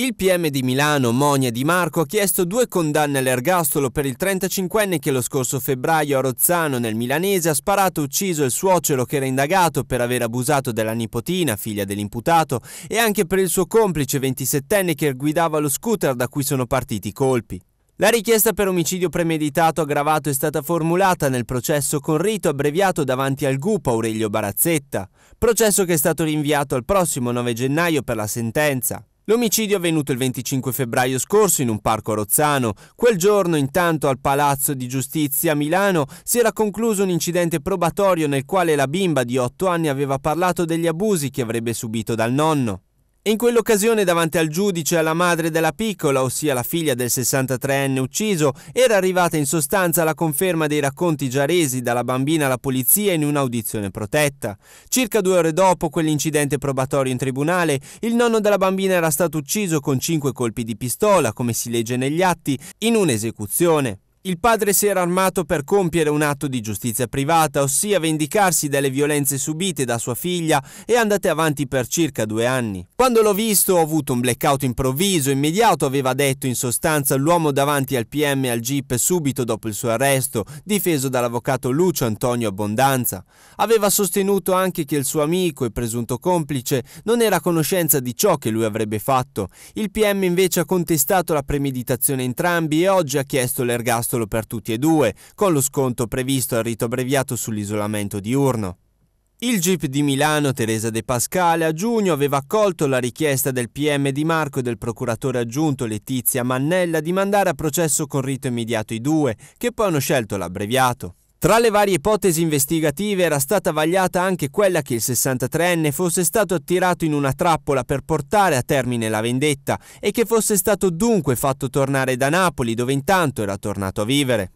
Il PM di Milano, Monia Di Marco, ha chiesto due condanne all'ergastolo per il 35enne che lo scorso febbraio a Rozzano, nel Milanese, ha sparato e ucciso il suocero che era indagato per aver abusato della nipotina, figlia dell'imputato, e anche per il suo complice 27enne che guidava lo scooter da cui sono partiti i colpi. La richiesta per omicidio premeditato aggravato è stata formulata nel processo con rito abbreviato davanti al GUP Aurelio Barazzetta, processo che è stato rinviato al prossimo 9 gennaio per la sentenza. L'omicidio è avvenuto il 25 febbraio scorso in un parco Rozzano. Quel giorno, intanto, al Palazzo di Giustizia a Milano si era concluso un incidente probatorio nel quale la bimba di 8 anni aveva parlato degli abusi che avrebbe subito dal nonno. In quell'occasione davanti al giudice alla madre della piccola, ossia la figlia del 63enne ucciso, era arrivata in sostanza la conferma dei racconti già resi dalla bambina alla polizia in un'audizione protetta. Circa due ore dopo quell'incidente probatorio in tribunale, il nonno della bambina era stato ucciso con cinque colpi di pistola, come si legge negli atti, in un'esecuzione. Il padre si era armato per compiere un atto di giustizia privata, ossia vendicarsi delle violenze subite da sua figlia e andate avanti per circa due anni. Quando l'ho visto ho avuto un blackout improvviso, immediato aveva detto in sostanza l'uomo davanti al PM e al GIP subito dopo il suo arresto, difeso dall'avvocato Lucio Antonio Abbondanza. Aveva sostenuto anche che il suo amico e presunto complice non era a conoscenza di ciò che lui avrebbe fatto. Il PM invece ha contestato la premeditazione entrambi e oggi ha chiesto l'ergastolo ergastolo per tutti e due, con lo sconto previsto al rito abbreviato sull'isolamento diurno. Il GIP di Milano Teresa De Pascale a giugno aveva accolto la richiesta del PM Di Marco e del procuratore aggiunto Letizia Mannella di mandare a processo con rito immediato i due, che poi hanno scelto l'abbreviato. Tra le varie ipotesi investigative era stata vagliata anche quella che il 63enne fosse stato attirato in una trappola per portare a termine la vendetta e che fosse stato dunque fatto tornare da Napoli dove intanto era tornato a vivere.